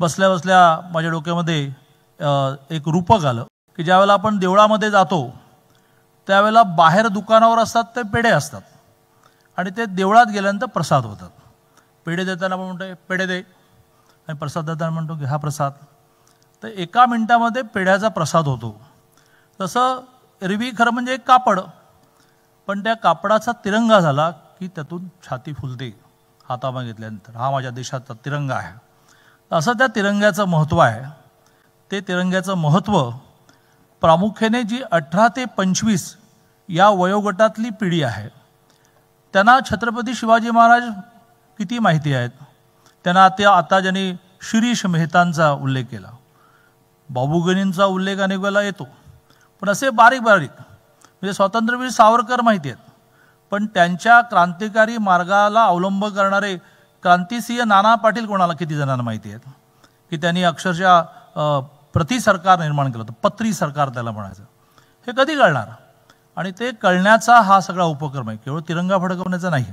बसल्या बसल्या माझ्या डोक्यामध्ये एक रूपक आलं की ज्यावेळेला आपण देवळामध्ये जातो त्यावेळेला बाहेर दुकानावर असतात ते पेढे असतात आणि ते देवळात गेल्यानंतर प्रसाद होतात पेढे देताना आपण म्हणतो पेढे दे आणि प्रसाद देताना म्हणतो की हा प्रसाद तर एका मिनटामध्ये पेढ्याचा प्रसाद होतो तसं एरवी खरं म्हणजे एक कापड पण त्या कापडाचा तिरंगा झाला की त्यातून छाती फुलते हातामध्ये घेतल्यानंतर हा माझ्या देशाचा तिरंगा आहे असं त्या तिरंग्याचं महत्त्व आहे ते तिरंग्याचं महत्त्व प्रामुख्याने जी अठरा ते पंचवीस या वयोगटातली पिढी आहे त्यांना छत्रपती शिवाजी महाराज किती माहिती आहेत त्यांना ते आता ज्यांनी शिरीष मेहतांचा उल्लेख केला बाबूगणींचा उल्लेख अनेक वेळेला येतो पण असे बारीक बारीक म्हणजे स्वातंत्र्यवीर सावरकर माहिती आहेत पण त्यांच्या क्रांतिकारी मार्गाला अवलंब करणारे क्रांतिसिंह नाना पाटील कोणाला किती जणांना माहिती आहेत की त्यांनी अक्षरशः प्रति सरकार निर्माण केलं होतं पत्री सरकार त्याला म्हणायचं हे कधी कळणार आणि ते कळण्याचा हा सगळा उपक्रम आहे केवळ तिरंगा फडकवण्याचा नाही